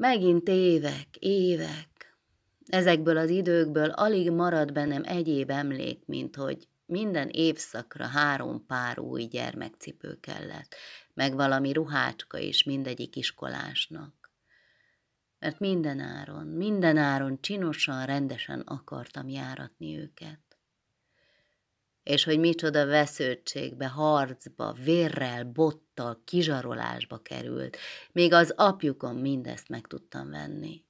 Megint évek, évek. Ezekből az időkből alig marad bennem egyéb emlék, mint hogy minden évszakra három pár új gyermekcipő kellett, meg valami ruhácska is mindegyik iskolásnak. Mert minden áron, minden áron csinosan, rendesen akartam járatni őket és hogy micsoda vesződtségbe, harcba, vérrel, bottal, kizsarolásba került. Még az apjukon mindezt meg tudtam venni.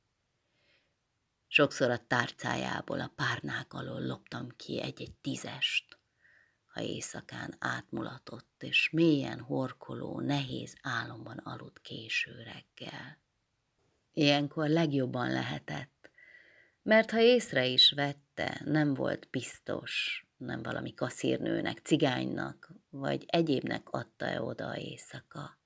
Sokszor a tárcájából, a párnák alól loptam ki egy-egy tízest, ha éjszakán átmulatott, és mélyen horkoló, nehéz álomban aludt késő reggel. Ilyenkor legjobban lehetett, mert ha észre is vette, nem volt biztos, nem valami kaszírnőnek, cigánynak, vagy egyébnek adta-e oda a éjszaka.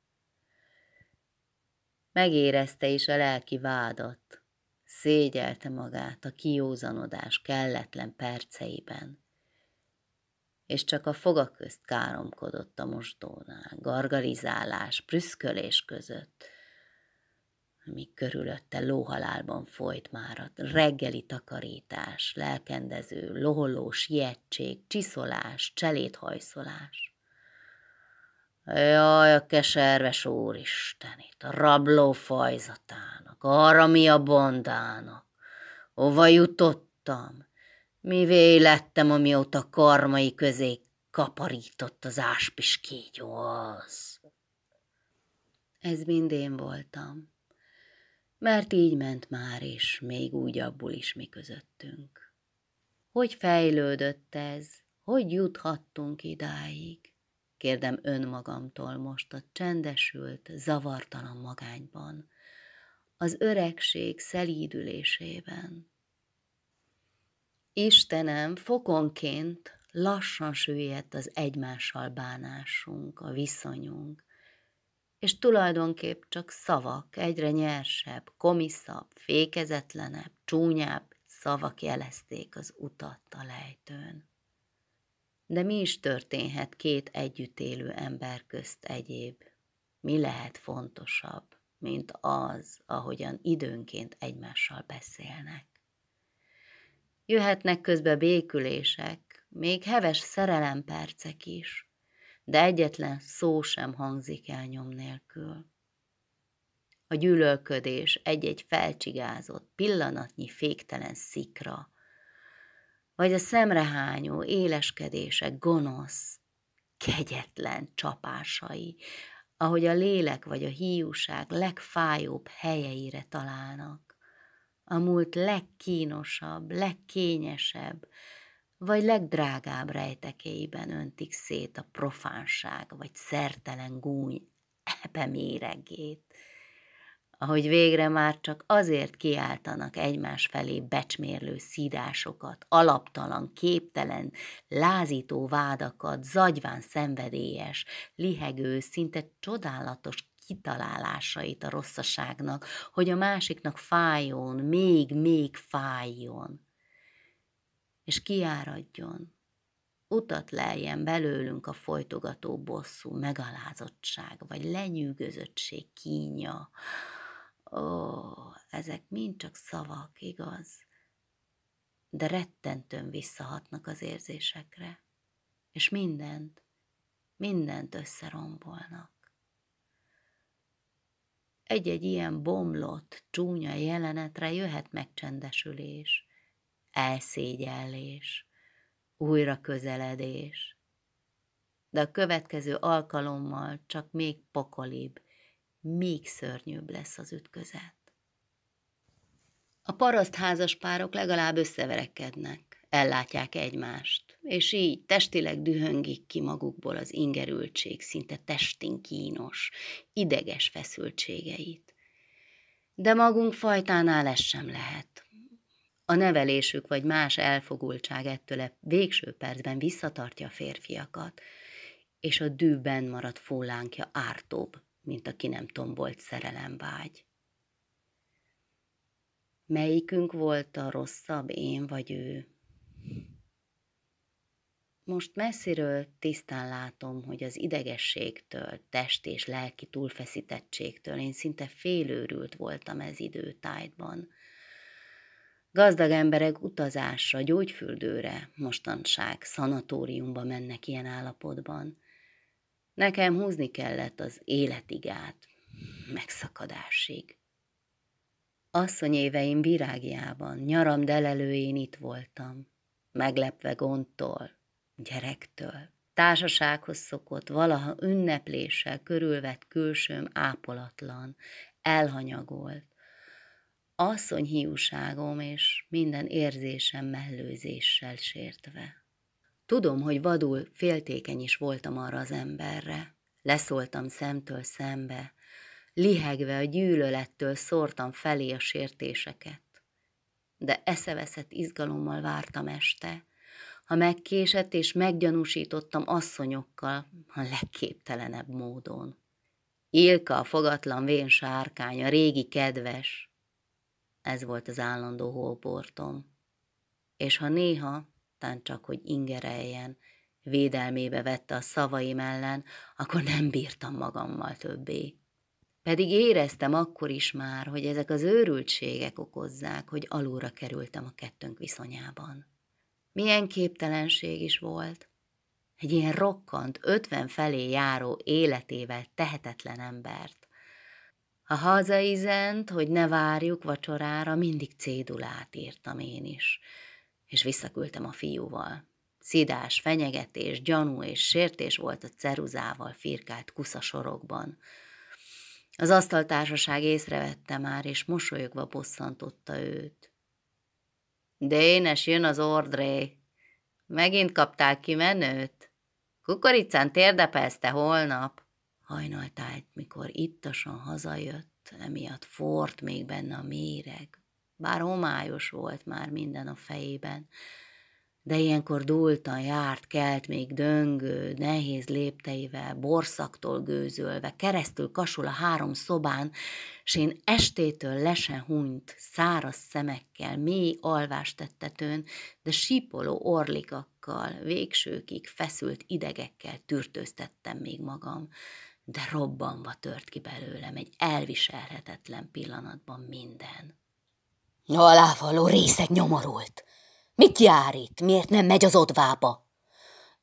Megérezte is a lelki vádat, szégyelte magát a kiózanodás kelletlen perceiben, és csak a fogaközt káromkodott a mosdónál, gargalizálás, prüszkölés között, amíg körülötte lóhalálban folyt már a reggeli takarítás, lelkendező, loholó, sietség, csiszolás, cselédhajszolás. Jaj, a keserves úristen, itt a rabló fajzatának, arra mi a bondának, hova jutottam, mi lettem, amióta karmai közé kaparított az áspis kígyó az. Ez mind én voltam mert így ment már és még úgy abból is mi közöttünk. Hogy fejlődött ez, hogy juthattunk idáig? Kérdem önmagamtól most a csendesült, zavartalan magányban, az öregség szelídülésében. Istenem, fokonként lassan süllyedt az egymással bánásunk, a viszonyunk, és tulajdonképp csak szavak, egyre nyersebb, komiszabb, fékezetlenebb, csúnyább szavak jelezték az utat a lejtőn. De mi is történhet két együttélő ember közt egyéb? Mi lehet fontosabb, mint az, ahogyan időnként egymással beszélnek? Jöhetnek közbe békülések, még heves szerelempercek is – de egyetlen szó sem hangzik el nyom nélkül. A gyűlölködés egy-egy felcsigázott, pillanatnyi féktelen szikra, vagy a szemrehányó éleskedése gonosz, kegyetlen csapásai, ahogy a lélek vagy a híjúság legfájóbb helyeire találnak. A múlt legkínosabb, legkényesebb, vagy legdrágább rejtekéiben öntik szét a profánság vagy szertelen gúny epe méregét, ahogy végre már csak azért kiáltanak egymás felé becsmérlő szídásokat, alaptalan, képtelen, lázító vádakat, zagyván szenvedélyes, lihegő, szinte csodálatos kitalálásait a rosszaságnak, hogy a másiknak fájjon, még-még fájjon és kiáradjon, utat leljen belőlünk a folytogató bosszú, megalázottság, vagy lenyűgözöttség, kínja. Ó, ezek mind csak szavak, igaz? De rettentőn visszahatnak az érzésekre, és mindent, mindent összerombolnak. Egy-egy ilyen bomlott, csúnya jelenetre jöhet megcsendesülés – elszégyellés, újra közeledés. De a következő alkalommal csak még pokolibb, még szörnyűbb lesz az ütközet. A paraszt párok legalább összeverekednek, ellátják egymást, és így testileg dühöngik ki magukból az ingerültség, szinte testin kínos, ideges feszültségeit. De magunk fajtánál ez sem lehet. A nevelésük vagy más elfogultság ettől a e végső percben visszatartja a férfiakat, és a dűben maradt fólánkja ártóbb, mint a nem tombolt szerelemvágy. Melyikünk volt a rosszabb, én vagy ő? Most messziről tisztán látom, hogy az idegességtől, test és lelki túlfeszítettségtől én szinte félőrült voltam ez időtájban – Gazdag emberek utazásra, gyógyfürdőre, mostanság szanatóriumba mennek ilyen állapotban. Nekem húzni kellett az életig át, megszakadásig. Asszony éveim virágjában, nyaram delelőjén itt voltam, meglepve gondtól, gyerektől. Társasághoz szokott, valaha ünnepléssel körülvett külsőm ápolatlan, elhanyagolt asszony hiúságom és minden érzésem mellőzéssel sértve. Tudom, hogy vadul féltékeny is voltam arra az emberre. Leszóltam szemtől szembe, lihegve a gyűlölettől szórtam felé a sértéseket. De eszeveszett izgalommal vártam este, ha megkésett és meggyanúsítottam asszonyokkal a legképtelenebb módon. Ilka a fogatlan vén sárkány, a régi kedves, ez volt az állandó holportom. És ha néha, tán csak, hogy ingereljen, védelmébe vette a szavaim ellen, akkor nem bírtam magammal többé. Pedig éreztem akkor is már, hogy ezek az őrültségek okozzák, hogy alulra kerültem a kettőnk viszonyában. Milyen képtelenség is volt. Egy ilyen rokkant, ötven felé járó életével tehetetlen embert a hazaizent, hogy ne várjuk vacsorára, mindig cédulát írtam én is, és visszaküldtem a fiúval. Szidás, fenyegetés, gyanú és sértés volt a ceruzával firkált kuszasorokban. Az asztaltársaság észrevette már, és mosolyogva bosszantotta őt. Dénes, jön az ordré. Megint kaptál ki menőt? Kukoricán térdepezte holnap. Hajnaltájt, mikor ittasan hazajött, emiatt fort még benne a méreg, bár homályos volt már minden a fejében, de ilyenkor dúltan járt, kelt még döngő, nehéz lépteivel, borszaktól gőzölve, keresztül kasul a három szobán, s én estétől lesen hunyt, száraz szemekkel, mély alvást tettetőn, de sípoló orlikakkal, végsőkig feszült idegekkel tűrtőztettem még magam de robbanva tört ki belőlem egy elviselhetetlen pillanatban minden. Alávaló részeg nyomorult! Mit jár itt? Miért nem megy az odvába?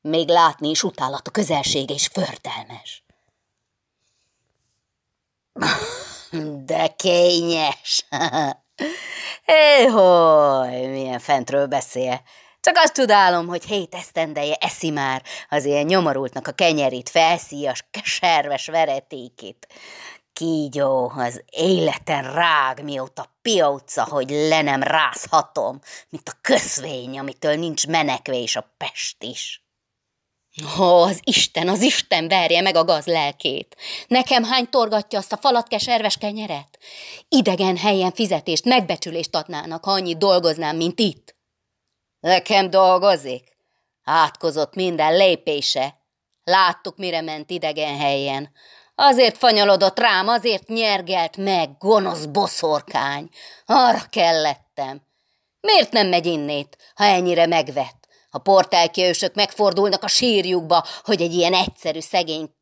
Még látni is utálat a közelség és fördelmes. De kényes! Éhoj, milyen fentről beszél. Csak azt tudálom, hogy hét esztendeje eszi már az ilyen nyomorultnak a kenyerét, felszíjas, keserves veretékét. Kígyó, az életen rág, mióta pióca, hogy le nem rázhatom, mint a köszvény, amitől nincs menekvés a pest is. Ó, az Isten, az Isten verje meg a gaz lelkét. Nekem hány torgatja azt a keserves kenyeret? Idegen helyen fizetést, megbecsülést adnának, ha annyit dolgoznám, mint itt. Nekem dolgozik? Átkozott minden lépése. Láttuk, mire ment idegen helyen. Azért fanyalodott rám, azért nyergelt meg, gonosz boszorkány. Arra kellettem. Miért nem megy innét, ha ennyire megvet? A portálkiősök megfordulnak a sírjukba, hogy egy ilyen egyszerű szegény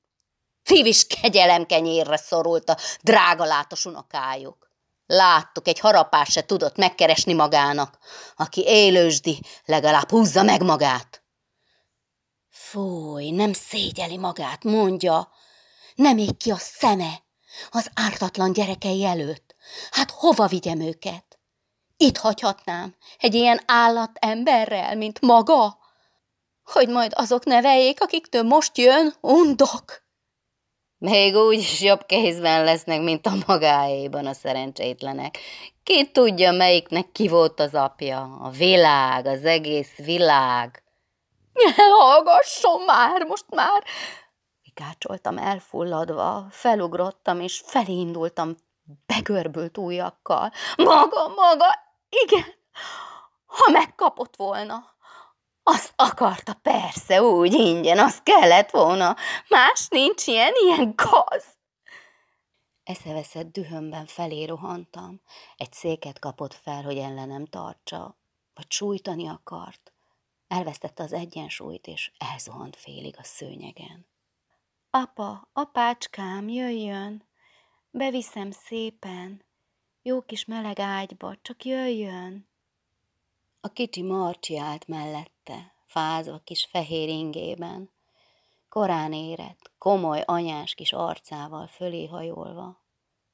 civis kegyelem kenyérre szorult a drágalátos unokájuk. Láttuk, egy harapás se tudott megkeresni magának. Aki élősdi, legalább húzza meg magát. Fúj, nem szégyeli magát, mondja. Nem ég ki a szeme az ártatlan gyerekei előtt. Hát hova vigyem őket? Itt hagyhatnám egy ilyen állat emberrel, mint maga? Hogy majd azok neveljék, akiktől most jön, undok. Még úgy is jobb kézben lesznek, mint a magáéban a szerencsétlenek. Ki tudja, melyiknek ki volt az apja? A világ, az egész világ. Hallgasson már, most már! Kikácsoltam elfulladva, felugrottam és felindultam begörbült ujjakkal. Maga, maga, igen, ha megkapott volna. Azt akarta persze, úgy ingyen, az kellett volna. Más nincs ilyen, ilyen gaz. Eszeveszett dühömben felé rohantam. Egy széket kapott fel, hogy ellenem tartsa, vagy sújtani akart. Elvesztette az egyensúlyt, és elzuhant félig a szőnyegen. Apa, apácskám, jöjjön! Beviszem szépen! Jó kis meleg ágyba, csak jöjjön! A kicsi Marcsi állt mellette, fázva kis fehér ingében, korán érett, komoly anyás kis arcával fölé hajolva,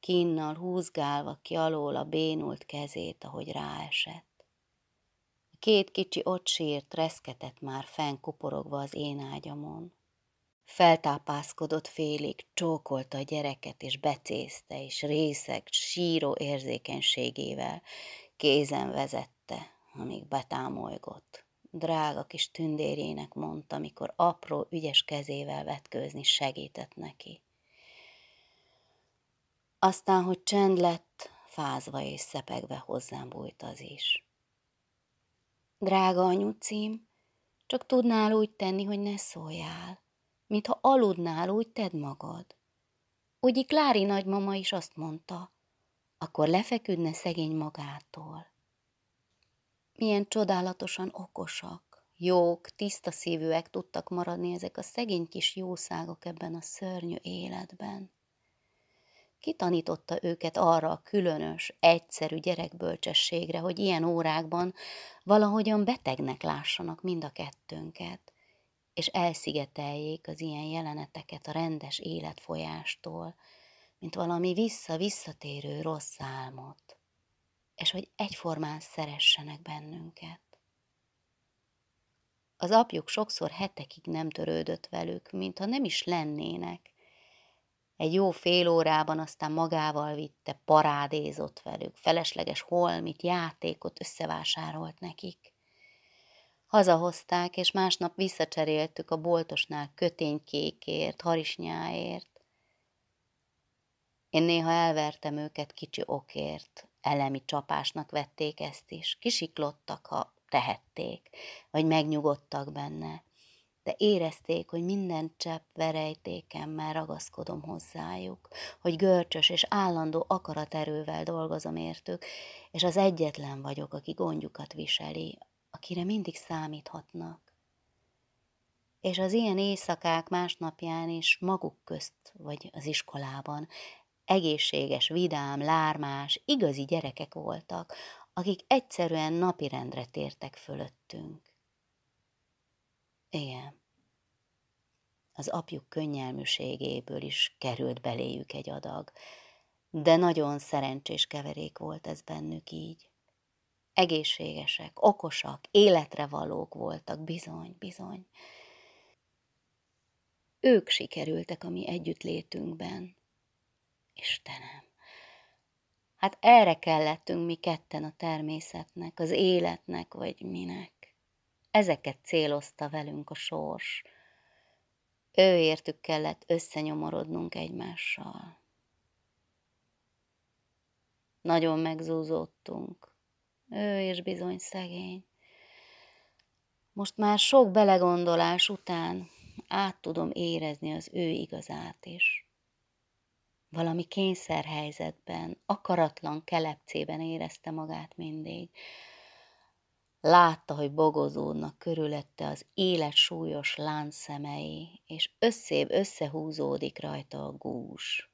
kinnal húzgálva ki alól a bénult kezét, ahogy ráesett. A két kicsi ott sírt, reszketett már fenn kuporogva az én ágyamon. Feltápászkodott félig, csókolta a gyereket, és becézte, és részeg síró érzékenységével kézen vezette amíg betámolygott. Drága kis tündérének mondta, mikor apró, ügyes kezével vetkőzni segített neki. Aztán, hogy csend lett, fázva és szepegve hozzám bújt az is. Drága anyucím, csak tudnál úgy tenni, hogy ne szóljál, mintha aludnál, úgy tedd magad. Úgy Klári nagymama is azt mondta, akkor lefeküdne szegény magától. Milyen csodálatosan okosak, jók, tiszta szívűek tudtak maradni ezek a szegény kis jószágok ebben a szörnyű életben. Kitanította őket arra a különös, egyszerű gyerekbölcsességre, hogy ilyen órákban valahogyan betegnek lássanak mind a kettőnket, és elszigeteljék az ilyen jeleneteket a rendes életfolyástól, mint valami vissza-visszatérő rossz álmot és hogy egyformán szeressenek bennünket. Az apjuk sokszor hetekig nem törődött velük, mintha nem is lennének. Egy jó fél órában aztán magával vitte, parádézott velük, felesleges holmit, játékot összevásárolt nekik. Hazahozták, és másnap visszacseréltük a boltosnál köténykékért, harisnyáért. Én néha elvertem őket kicsi okért, elemi csapásnak vették ezt is, kisiklottak, ha tehették, vagy megnyugodtak benne, de érezték, hogy minden csepp verejtékemmel ragaszkodom hozzájuk, hogy görcsös és állandó akaraterővel dolgozom értük, és az egyetlen vagyok, aki gondjukat viseli, akire mindig számíthatnak. És az ilyen éjszakák másnapján is maguk közt, vagy az iskolában egészséges, vidám, lármás, igazi gyerekek voltak, akik egyszerűen napirendre tértek fölöttünk. Igen. Az apjuk könnyelműségéből is került beléjük egy adag, de nagyon szerencsés keverék volt ez bennük így. Egészségesek, okosak, életre valók voltak, bizony, bizony. Ők sikerültek a mi együttlétünkben, Istenem! Hát erre kellettünk mi ketten a természetnek, az életnek, vagy minek. Ezeket célozta velünk a sors. Őértük kellett összenyomorodnunk egymással. Nagyon megzúzódtunk. Ő is bizony szegény. Most már sok belegondolás után át tudom érezni az ő igazát is valami kényszerhelyzetben, akaratlan kelepcében érezte magát mindig. Látta, hogy bogozódnak körülötte az élet súlyos láncszemei, és összébb összehúzódik rajta a gús.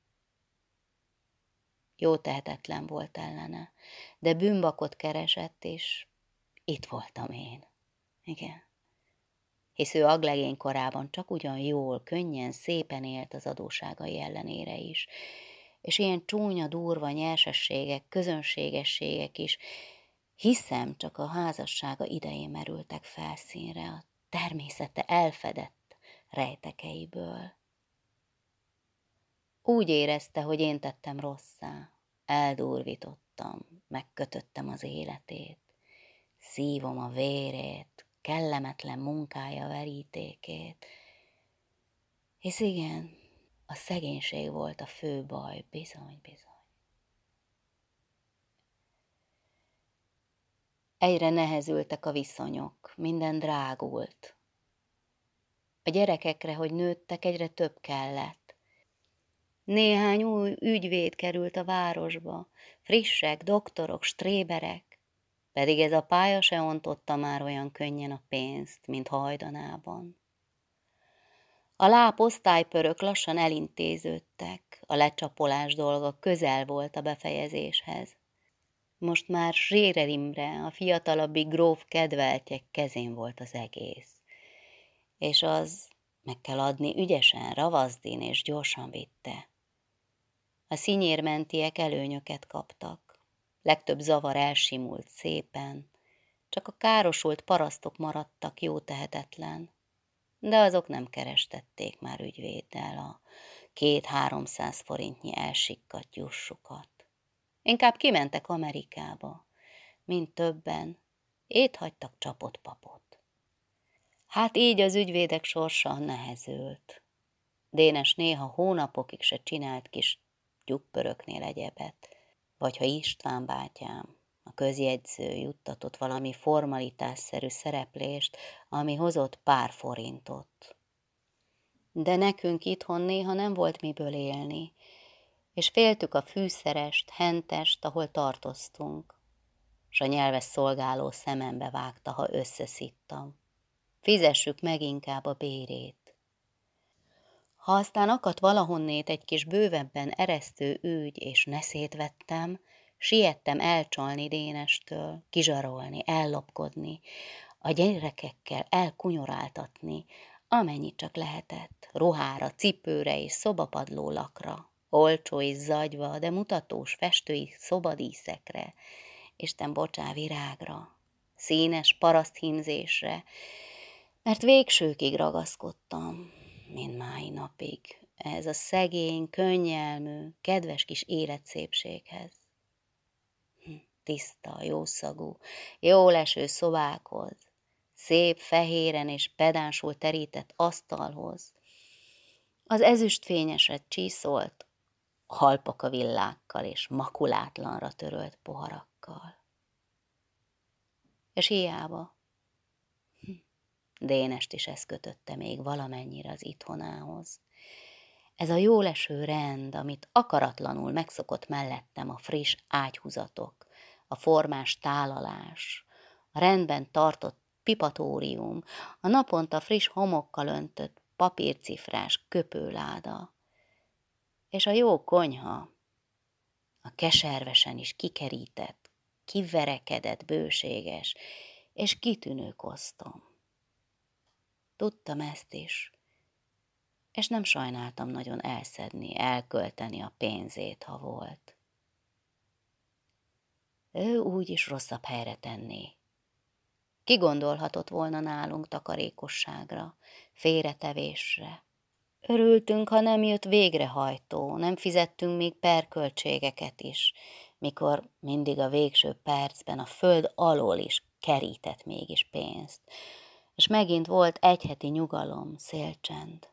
Jó tehetetlen volt ellene, de bűnbakot keresett, és itt voltam én. Igen hisz ő aglegény korában csak ugyan jól, könnyen, szépen élt az adóságai ellenére is. És ilyen csúnya, durva nyersességek, közönségességek is, hiszem csak a házassága idején merültek felszínre a természete elfedett rejtekeiből. Úgy érezte, hogy én tettem rosszá, eldurvítottam, megkötöttem az életét, szívom a vérét, kellemetlen munkája verítékét. Hisz igen, a szegénység volt a fő baj, bizony, bizony. Egyre nehezültek a viszonyok, minden drágult. A gyerekekre, hogy nőttek, egyre több kellett. Néhány új ügyvéd került a városba, frissek, doktorok, stréberek pedig ez a pálya se ontotta már olyan könnyen a pénzt, mint hajdanában. A láp osztálypörök lassan elintéződtek, a lecsapolás dolga közel volt a befejezéshez. Most már Sérer Imre, a fiatalabbi gróf kedveltjek kezén volt az egész. És az meg kell adni ügyesen, ravazdin és gyorsan vitte. A színyérmentiek előnyöket kaptak legtöbb zavar elsimult szépen, csak a károsult parasztok maradtak jó tehetetlen, de azok nem kerestették már ügyvéddel a két-háromszáz forintnyi elsikkat jussukat. Inkább kimentek Amerikába, mint többen, éthagytak csapott papot. Hát így az ügyvédek sorsa nehezült. Dénes néha hónapokig se csinált kis gyuppöröknél egyebet, vagy ha István bátyám, a közjegyző juttatott valami formalitásszerű szereplést, ami hozott pár forintot. De nekünk itthon néha nem volt miből élni, és féltük a fűszerest, hentest, ahol tartoztunk, s a nyelves szolgáló szemembe vágta, ha összeszittam. Fizessük meg inkább a bérét. Ha aztán akadt valahonnét egy kis bővebben eresztő ügy, és ne vettem, siettem elcsalni Dénestől, kizsarolni, ellopkodni, a gyerekekkel elkunyoráltatni, amennyit csak lehetett, ruhára, cipőre és szobapadló lakra, olcsó és zagyva, de mutatós festői szobadíszekre, Isten bocsá virágra, színes paraszthímzésre, mert végsőkig ragaszkodtam, mint mái napig ez a szegény, könnyelmű, kedves kis életszépséghez. Hm, tiszta, jószagú, jóleső eső szobákhoz, szép, fehéren és pedánsul terített asztalhoz, az ezüstfényeset csíszolt, halpaka villákkal és makulátlanra törölt poharakkal. És hiába Dénest is ez kötötte még valamennyire az itthonához. Ez a jóleső rend, amit akaratlanul megszokott mellettem a friss ágyhúzatok, a formás tálalás, a rendben tartott pipatórium, a naponta friss homokkal öntött papírcifrás köpőláda, és a jó konyha, a keservesen is kikerített, kiverekedett, bőséges és kitűnő kosztom. Tudtam ezt is. És nem sajnáltam nagyon elszedni, elkölteni a pénzét, ha volt. Ő úgy is rosszabb helyre tenné. Ki gondolhatott volna nálunk takarékosságra, félretevésre? Örültünk, ha nem jött végrehajtó, nem fizettünk még perköltségeket is, mikor mindig a végső percben a föld alól is kerített mégis pénzt, és megint volt egy heti nyugalom, szélcsend.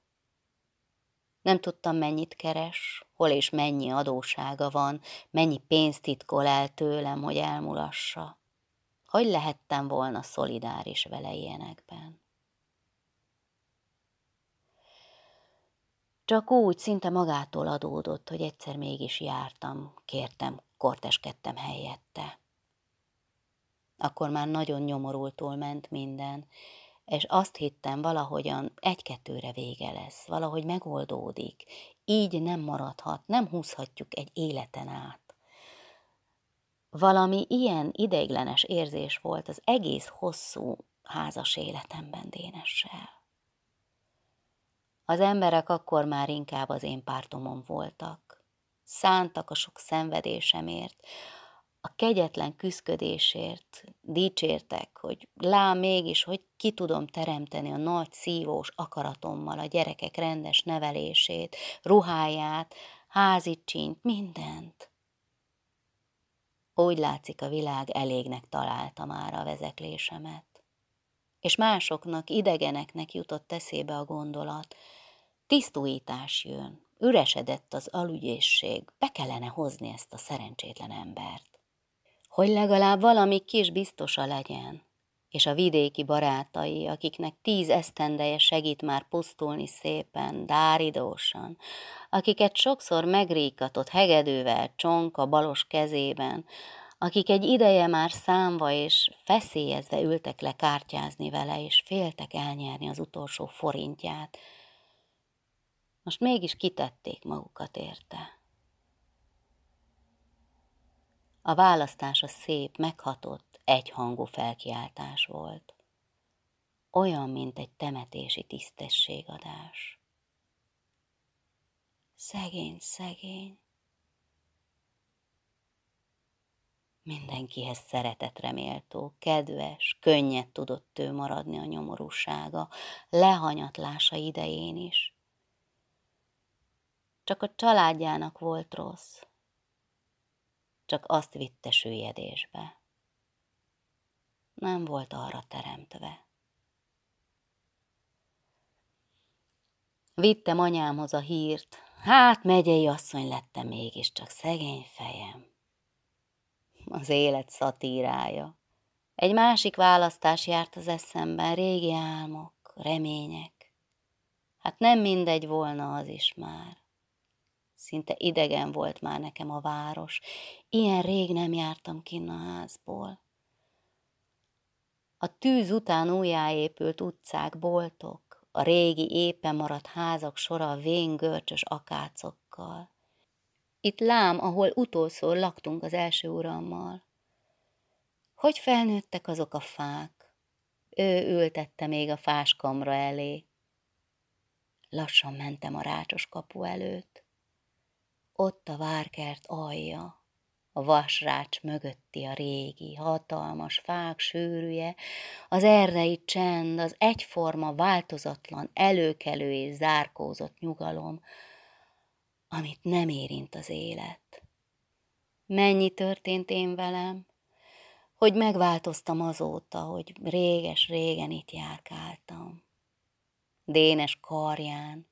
Nem tudtam, mennyit keres, hol és mennyi adósága van, mennyi pénzt titkol el tőlem, hogy elmulassa. Hogy lehettem volna szolidáris vele ilyenekben? Csak úgy, szinte magától adódott, hogy egyszer mégis jártam, kértem, korteskedtem helyette. Akkor már nagyon nyomorultul ment minden, és azt hittem valahogyan egy-kettőre vége lesz, valahogy megoldódik. Így nem maradhat, nem húzhatjuk egy életen át. Valami ilyen ideiglenes érzés volt az egész hosszú házas életemben Dénessel. Az emberek akkor már inkább az én pártomon voltak. Szántak a sok szenvedésemért, a kegyetlen küszködésért dicsértek, hogy lá mégis, hogy ki tudom teremteni a nagy szívós akaratommal a gyerekek rendes nevelését, ruháját, házicsint, mindent. Úgy látszik, a világ elégnek találta már a vezeklésemet. És másoknak, idegeneknek jutott eszébe a gondolat, tisztújítás jön, üresedett az alügyészség, be kellene hozni ezt a szerencsétlen embert hogy legalább valami kis biztosa legyen. És a vidéki barátai, akiknek tíz esztendeje segít már pusztulni szépen, dáridósan, akiket sokszor megríkatott hegedővel, a balos kezében, akik egy ideje már számva és feszélyezve ültek le kártyázni vele, és féltek elnyerni az utolsó forintját. Most mégis kitették magukat érte. A választása szép, meghatott, egyhangú felkiáltás volt. Olyan, mint egy temetési tisztességadás. Szegény, szegény. Mindenkihez szeretetre méltó, kedves, könnyed tudott ő maradni a nyomorúsága, lehanyatlása idején is. Csak a családjának volt rossz, csak azt vitte süllyedésbe. Nem volt arra teremtve. Vittem anyámhoz a hírt, hát megyei asszony lettem mégiscsak szegény fejem. Az élet szatírája. Egy másik választás járt az eszemben, régi álmok, remények. Hát nem mindegy volna az is már. Szinte idegen volt már nekem a város. Ilyen rég nem jártam kinn a házból. A tűz után újjáépült utcák, boltok, a régi éppen maradt házak sora a görcsös akácokkal. Itt lám, ahol utolszor laktunk az első urammal. Hogy felnőttek azok a fák? Ő ültette még a fáskamra elé. Lassan mentem a rácsos kapu előtt. Ott a várkert alja, a vasrács mögötti a régi, hatalmas fák sűrűje, az erdei csend, az egyforma, változatlan, előkelő és zárkózott nyugalom, amit nem érint az élet. Mennyi történt én velem, hogy megváltoztam azóta, hogy réges-régen itt járkáltam. Dénes karján,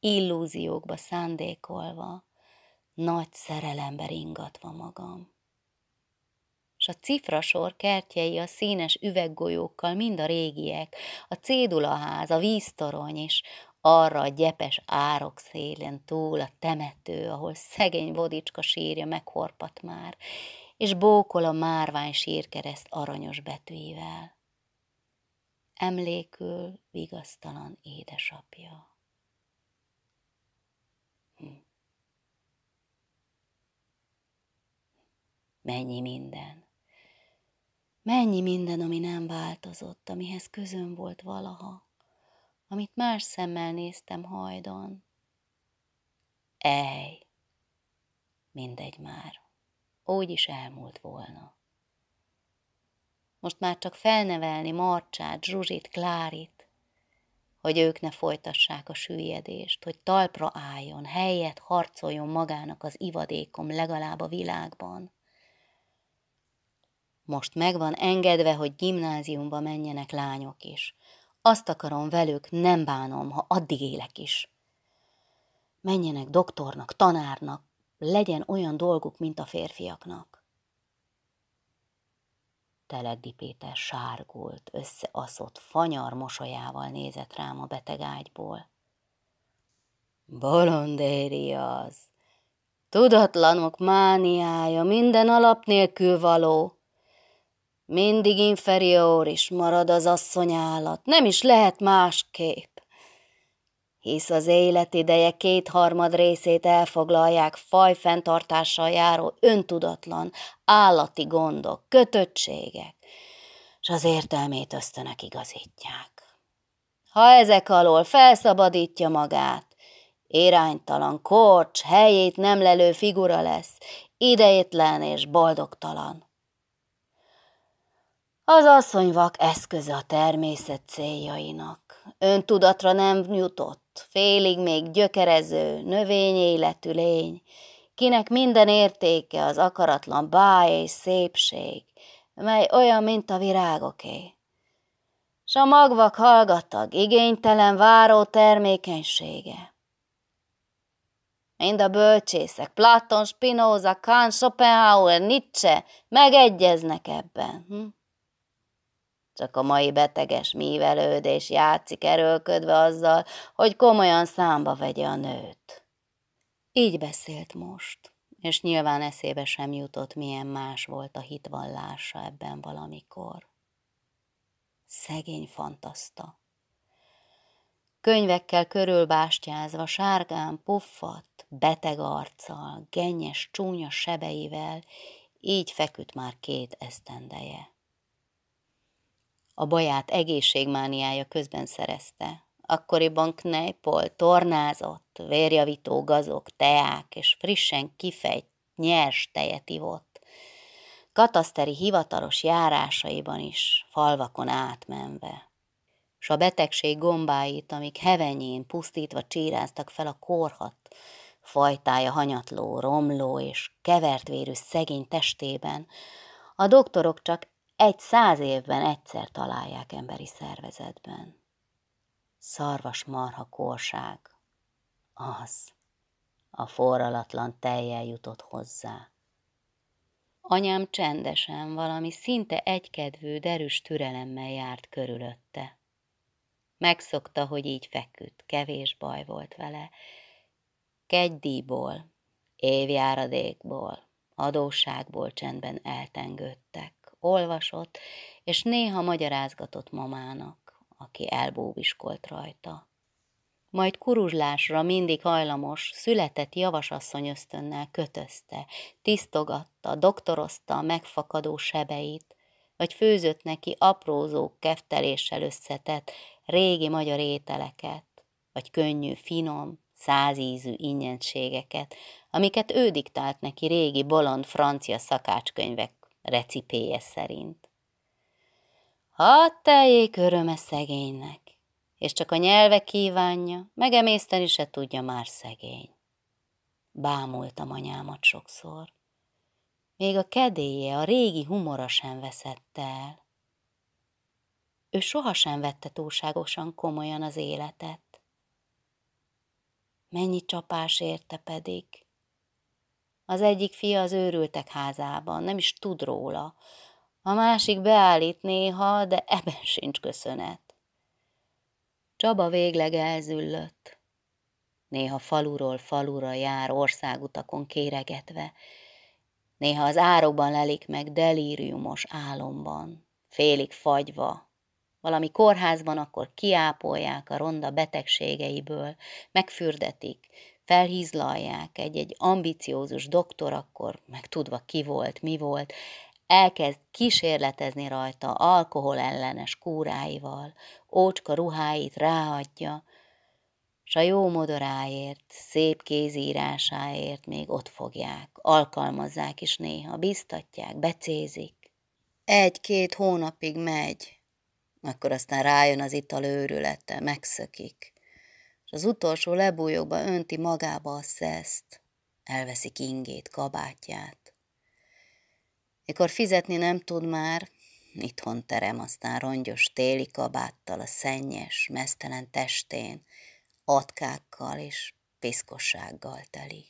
illúziókba szándékolva, nagy szerelembe ringatva magam. S a cifrasor kertjei a színes üveggolyókkal mind a régiek, a cédulaház, a víztorony is arra a gyepes árok szélén túl a temető, ahol szegény vodicska sírja meghorpat már, és bókol a márvány sírkereszt aranyos betűivel. Emlékül vigasztalan édesapja. Mennyi minden. Mennyi minden, ami nem változott, amihez közön volt valaha, amit más szemmel néztem hajdan. Ej! Mindegy már. Úgy is elmúlt volna. Most már csak felnevelni Marcsát, Zsuzsit, Klárit, hogy ők ne folytassák a süllyedést, hogy talpra álljon, helyet harcoljon magának az ivadékom legalább a világban. Most megvan engedve, hogy gimnáziumba menjenek lányok is. Azt akarom velük, nem bánom, ha addig élek is. Menjenek doktornak, tanárnak, legyen olyan dolguk, mint a férfiaknak. Telegdi Péter sárgult, összeaszott, fanyar mosolyával nézett rám a beteg ágyból. Bolondéri az! Tudatlanok mániája, minden alap nélkül való! Mindig is marad az asszony állat, nem is lehet másképp. Hisz az élet ideje kétharmad részét elfoglalják fenntartással járó öntudatlan, állati gondok, kötöttségek, és az értelmét ösztönök igazítják. Ha ezek alól felszabadítja magát, iránytalan, korcs, helyét nem lelő figura lesz, idejétlen és boldogtalan. Az asszonyvak eszköze a természet céljainak. Öntudatra nem nyutott, félig még gyökerező, növényéletű lény, kinek minden értéke az akaratlan báj és szépség, mely olyan, mint a virágoké. S a magvak hallgatag, igénytelen váró termékenysége. Mind a bölcsészek, Platon, Spinoza, Kant, Schopenhauer, Nietzsche megegyeznek ebben. Hm? Csak a mai beteges mívelődés játszik erőlködve azzal, hogy komolyan számba vegye a nőt. Így beszélt most, és nyilván eszébe sem jutott, milyen más volt a hitvallása ebben valamikor. Szegény fantaszta. Könyvekkel körülbástyázva, sárgán puffadt, beteg arccal, gennyes, csúnya sebeivel, így feküdt már két esztendeje a baját egészségmániája közben szerezte. Akkoriban Kneipol tornázott, vérjavító gazok, teák és frissen kifejt nyers tejet ivott. Kataszteri hivatalos járásaiban is, falvakon átmenve s a betegség gombáit, amik hevenyén pusztítva csíráztak fel a korhat, fajtája hanyatló, romló és kevert vérű szegény testében, a doktorok csak egy száz évben egyszer találják emberi szervezetben. Szarvas marha korság. Az. A forralatlan tejjel jutott hozzá. Anyám csendesen valami szinte egykedvű, derűs türelemmel járt körülötte. Megszokta, hogy így feküdt, kevés baj volt vele. Kegydíjból, évjáradékból, adósságból csendben eltengődtek olvasott, és néha magyarázgatott mamának, aki elbóbiskolt rajta. Majd kuruzslásra mindig hajlamos, született javasasszony ösztönnel kötözte, tisztogatta, doktorozta a megfakadó sebeit, vagy főzött neki aprózó kefteléssel összetett régi magyar ételeket, vagy könnyű, finom, százízű ingyenségeket, amiket ő diktált neki régi bolond francia szakácskönyvek recipéje szerint. Hadd teljék öröme szegénynek, és csak a nyelve kívánja, megemészteni se tudja már szegény. Bámultam anyámat sokszor. Még a kedélye, a régi humora sem veszett el. Ő sohasem vette túlságosan komolyan az életet. Mennyi csapás érte pedig, az egyik fia az őrültek házában, nem is tud róla. A másik beállít néha, de ebben sincs köszönet. Csaba végleg elzüllött. Néha faluról falura jár országutakon kéregetve, néha az árokban lelik meg delíriumos álomban, félig fagyva. Valami kórházban akkor kiápolják a ronda betegségeiből, megfürdetik, felhízlalják, egy-egy ambiciózus doktor akkor meg tudva ki volt, mi volt, elkezd kísérletezni rajta alkohol ellenes kúráival, ócska ruháit ráadja, s a jó modoráért, szép kézírásáért még ott fogják, alkalmazzák is néha, biztatják, becézik. Egy-két hónapig megy, akkor aztán rájön az ital őrülete, megszökik és az utolsó lebújókba önti magába a szeszt, elveszik ingét, kabátját. Mikor fizetni nem tud már, itthon terem aztán rongyos téli kabáttal a szennyes, mesztelen testén, atkákkal és piszkossággal teli.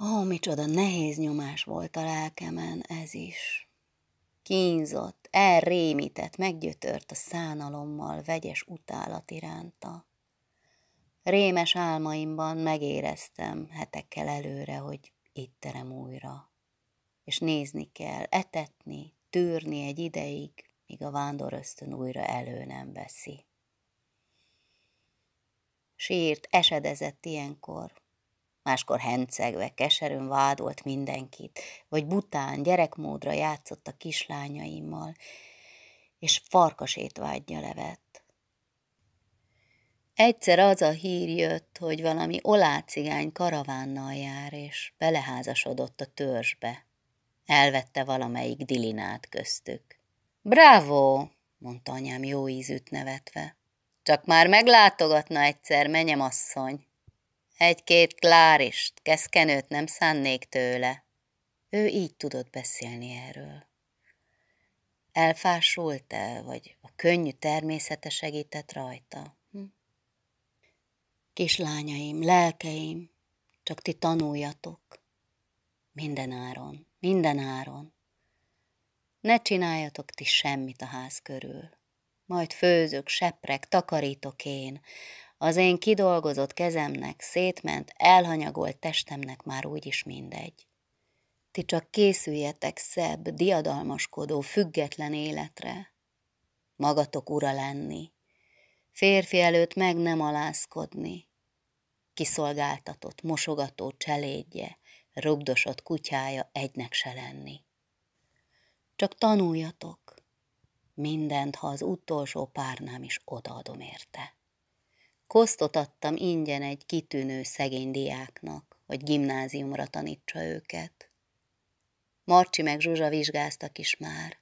Ó, oh, micsoda nehéz nyomás volt a lelkemen ez is. Kínzott, elrémített, meggyötört a szánalommal vegyes utálat iránta. Rémes álmaimban megéreztem hetekkel előre, hogy itt terem újra. És nézni kell, etetni, tűrni egy ideig, míg a vándor ösztön újra elő nem veszi. Sírt, esedezett ilyenkor, máskor hencegve, keserűn vádolt mindenkit, vagy bután, gyerekmódra játszott a kislányaimmal, és farkasét vágyja levett. Egyszer az a hír jött, hogy valami olácigány karavánnal jár, és beleházasodott a törzsbe. Elvette valamelyik dilinát köztük. Bravo, mondta anyám jó ízűt nevetve. Csak már meglátogatna egyszer, menyem asszony. Egy-két klárist, keszkenőt nem szánnék tőle. Ő így tudott beszélni erről. Elfásult-e, vagy a könnyű természete segített rajta? Kislányaim, lelkeim, csak ti tanuljatok. Minden áron, minden áron. Ne csináljatok ti semmit a ház körül. Majd főzök, seprek, takarítok én. Az én kidolgozott kezemnek, szétment, elhanyagolt testemnek már úgyis mindegy. Ti csak készüljetek szebb, diadalmaskodó, független életre. Magatok ura lenni. Férfi előtt meg nem alázkodni kiszolgáltatott, mosogató cselédje, rugdosott kutyája egynek se lenni. Csak tanuljatok, mindent, ha az utolsó párnám is odaadom érte. Kosztot adtam ingyen egy kitűnő szegény diáknak, hogy gimnáziumra tanítsa őket. Marcsi meg Zsuzsa vizsgáztak is már.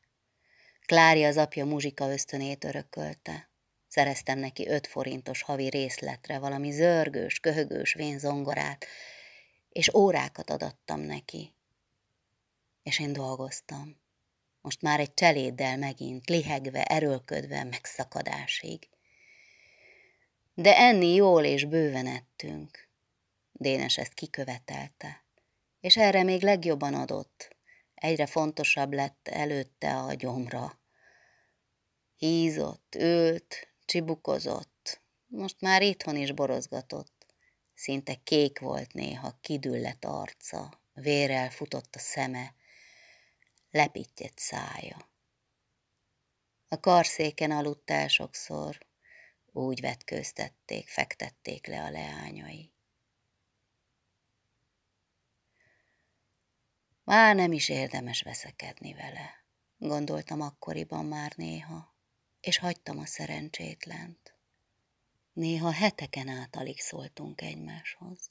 Klári az apja muzsika ösztönét örökölte. Szereztem neki öt forintos havi részletre valami zörgős, köhögős vénzongorát, és órákat adattam neki. És én dolgoztam. Most már egy cseléddel megint, lihegve, erőlködve, megszakadásig. De enni jól és bőven ettünk. Dénes ezt kikövetelte, és erre még legjobban adott. Egyre fontosabb lett előtte a gyomra. Hízott, ült, Csibukozott. Most már itthon is borozgatott. Szinte kék volt néha, kidüllett arca, vérrel futott a szeme, lepittyett szája. A karszéken aludt el sokszor, úgy vetkőztették, fektették le a leányai. Már nem is érdemes veszekedni vele, gondoltam akkoriban már néha és hagytam a szerencsétlent. Néha heteken át alig szóltunk egymáshoz.